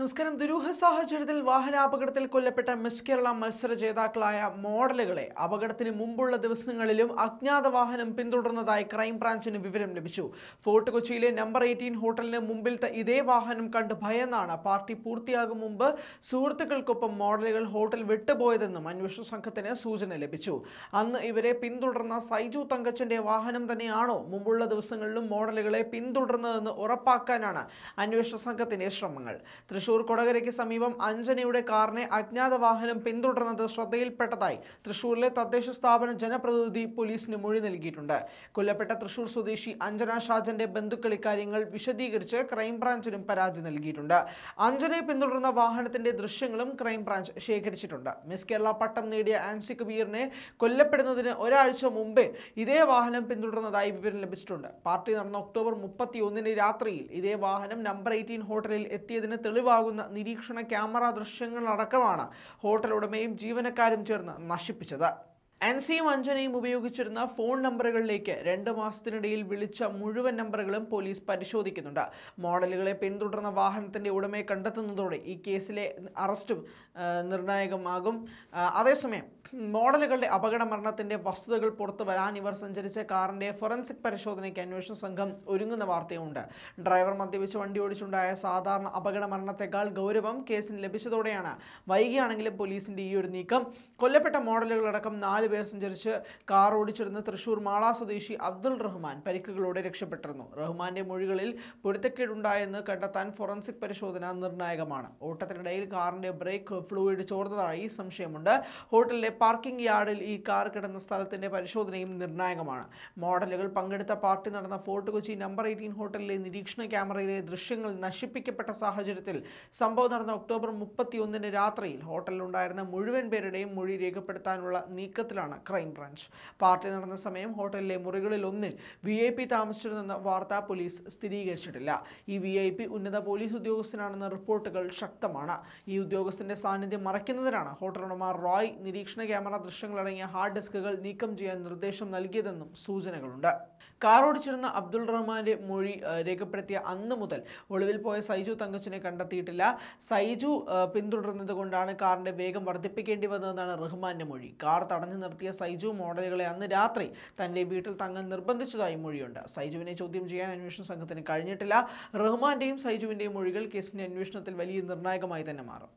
നമസ്കാരം ദുരൂഹ സാഹചര്യത്തിൽ വാഹനാപകടത്തിൽ കൊല്ലപ്പെട്ട മിസ് കേരള മത്സര ജേതാക്കളായ മോഡലുകളെ അപകടത്തിന് മുമ്പുള്ള ദിവസങ്ങളിലും അജ്ഞാത വാഹനം പിന്തുടർന്നതായി ക്രൈംബ്രാഞ്ചിന് വിവരം ലഭിച്ചു ഫോർട്ട് കൊച്ചിയിലെ നമ്പർ എയ്റ്റീൻ ഹോട്ടലിന് മുമ്പിലത്തെ ഇതേ വാഹനം കണ്ട് ഭയന്നാണ് പാർട്ടി പൂർത്തിയാകും മുമ്പ് സുഹൃത്തുക്കൾക്കൊപ്പം മോഡലുകൾ ഹോട്ടൽ വിട്ടുപോയതെന്നും അന്വേഷണ സംഘത്തിന് സൂചന ലഭിച്ചു അന്ന് ഇവരെ പിന്തുടർന്ന സൈജു തങ്കച്ചന്റെ വാഹനം തന്നെയാണോ മുമ്പുള്ള ദിവസങ്ങളിലും മോഡലുകളെ പിന്തുടർന്നതെന്ന് ഉറപ്പാക്കാനാണ് അന്വേഷണ സംഘത്തിന്റെ ശ്രമങ്ങൾ തൃശൂർ കൊടകരയ്ക്ക് സമീപം അഞ്ജനയുടെ കാറിനെ അജ്ഞാത വാഹനം പിന്തുടർന്നത് ശ്രദ്ധയിൽപ്പെട്ടതായി തൃശൂരിലെ തദ്ദേശ സ്ഥാപന ജനപ്രതിനിധി പോലീസിന് മൊഴി നൽകിയിട്ടുണ്ട് കൊല്ലപ്പെട്ട തൃശൂർ സ്വദേശി അഞ്ജന ഷാജന്റെ ബന്ധുക്കൾ ഇക്കാര്യങ്ങൾ വിശദീകരിച്ച് ക്രൈംബ്രാഞ്ചിനും പരാതി നൽകിയിട്ടുണ്ട് അഞ്ജനയെ പിന്തുടർന്ന വാഹനത്തിന്റെ ദൃശ്യങ്ങളും ക്രൈംബ്രാഞ്ച് ശേഖരിച്ചിട്ടുണ്ട് മിസ് കേരള പട്ടം നേടിയ ആൻസി കബീറിനെ കൊല്ലപ്പെടുന്നതിന് ഒരാഴ്ച മുമ്പേ ഇതേ വാഹനം പിന്തുടർന്നതായി വിവരം ലഭിച്ചിട്ടുണ്ട് പാർട്ടി നടന്ന ഒക്ടോബർ മുപ്പത്തി ഒന്നിന് രാത്രിയിൽ ഇതേ വാഹനം നമ്പർ എയ്റ്റീൻ ഹോട്ടലിൽ എത്തിയതിന് തെളിവ് ഹേതുവാകുന്ന നിരീക്ഷണ ക്യാമറ ദൃശ്യങ്ങളടക്കമാണ് ഹോട്ടൽ ഉടമയും ജീവനക്കാരും ചേർന്ന് നശിപ്പിച്ചത് ആൻസിയും അഞ്ജനയും ഉപയോഗിച്ചിരുന്ന ഫോൺ നമ്പറുകളിലേക്ക് രണ്ട് മാസത്തിനിടയിൽ വിളിച്ച മുഴുവൻ നമ്പറുകളും പോലീസ് പരിശോധിക്കുന്നുണ്ട് മോഡലുകളെ പിന്തുടർന്ന വാഹനത്തിന്റെ ഉടമയെ കണ്ടെത്തുന്നതോടെ ഈ കേസിലെ അറസ്റ്റും നിർണായകമാകും അതേസമയം മോഡലുകളുടെ അപകട മരണത്തിന്റെ വസ്തുതകൾ പുറത്തു വരാൻ ഇവർ സഞ്ചരിച്ച കാറിന്റെ ഫോറൻസിക് പരിശോധനയ്ക്ക് അന്വേഷണ സംഘം ഒരുങ്ങുന്ന വാർത്തയുണ്ട് ഡ്രൈവർ മദ്യപിച്ച് വണ്ടി ഓടിച്ചുണ്ടായ സാധാരണ അപകട മരണത്തെക്കാൾ ഗൗരവം കേസിന് ലഭിച്ചതോടെയാണ് വൈകിയാണെങ്കിലും പോലീസിന്റെ ഈ ഒരു നീക്കം കൊല്ലപ്പെട്ട മോഡലുകളടക്കം നാല് പേർ സഞ്ചരിച്ച് കാർ ഓടിച്ചിരുന്ന തൃശൂർ മാള സ്വദേശി അബ്ദുൾ റഹ്മാൻ പരിക്കുകളോടെ രക്ഷപ്പെട്ടിരുന്നു റഹ്മാന്റെ മൊഴികളിൽ പൊരുത്തക്കേടുണ്ടായെന്ന് കണ്ടെത്താൻ ഫോറൻസിക് പരിശോധന നിർണായകമാണ് ഓട്ടത്തിനിടയിൽ കാറിന്റെ ബ്രേക്ക് ഫ്ലൂയിഡ് ചോർന്നതായി സംശയമുണ്ട് ഹോട്ടലിലെ പാർക്കിംഗ് യാർഡിൽ ഈ കാർ കിടന്ന സ്ഥലത്തിന്റെ പരിശോധനയും നിർണായകമാണ് മോഡലുകൾ പങ്കെടുത്ത പാർട്ടി നടന്ന ഫോർട്ട് കൊച്ചി നമ്പർ എയ്റ്റീൻ ഹോട്ടലിലെ നിരീക്ഷണ ക്യാമറയിലെ ദൃശ്യങ്ങൾ നശിപ്പിക്കപ്പെട്ട സാഹചര്യത്തിൽ സംഭവം നടന്ന ഒക്ടോബർ മുപ്പത്തിയൊന്നിന് രാത്രിയിൽ ഹോട്ടലിലുണ്ടായിരുന്ന മുഴുവൻ പേരുടെയും മൊഴി രേഖപ്പെടുത്താനുള്ള നീക്കത്തിലാണ് ഹോട്ടലിലാണ് ക്രൈംബ്രാഞ്ച് പാർട്ടി നടന്ന സമയം ഹോട്ടലിലെ മുറികളിൽ ഒന്നിൽ വി ഐ പി താമസിച്ചിരുന്നെന്ന് വാർത്താ പോലീസ് സ്ഥിരീകരിച്ചിട്ടില്ല ഈ വി ഐ പി ഉന്നത പോലീസ് ഉദ്യോഗസ്ഥനാണെന്ന റിപ്പോർട്ടുകൾ ശക്തമാണ് ഈ ഉദ്യോഗസ്ഥന്റെ സാന്നിധ്യം മറയ്ക്കുന്നതിനാണ് ഹോട്ടൽ ഉടമ റോയ് നിരീക്ഷണ ക്യാമറ ദൃശ്യങ്ങളടങ്ങിയ ഹാർഡ് ഡിസ്കുകൾ നീക്കം ചെയ്യാൻ നിർദ്ദേശം നൽകിയതെന്നും സൂചനകളുണ്ട് കാർ ഓടിച്ചിരുന്ന അബ്ദുൾ റഹ്മാന്റെ മൊഴി രേഖപ്പെടുത്തിയ അന്ന് മുതൽ ഒളിവിൽ പോയ സൈജു തങ്കച്ചിനെ കണ്ടെത്തിയിട്ടില്ല സൈജു പിന്തുടർന്നത് കൊണ്ടാണ് കാറിന്റെ വേഗം വർദ്ധിപ്പിക്കേണ്ടി വന്നതെന്നാണ് റഹ്മാന്റെ മൊഴി കാർ തടഞ്ഞു നിർത്തിയ സൈജു മോഡലുകളെ അന്ന് രാത്രി തന്റെ വീട്ടിൽ തങ്ങാൻ നിർബന്ധിച്ചതായി മൊഴിയുണ്ട് സൈജുവിനെ ചോദ്യം ചെയ്യാൻ അന്വേഷണ സംഘത്തിന് കഴിഞ്ഞിട്ടില്ല റഹ്മാന്റെയും സൈജുവിന്റെയും മൊഴികൾ കേസിന്റെ അന്വേഷണത്തിൽ വലിയ നിർണായകമായി തന്നെ മാറും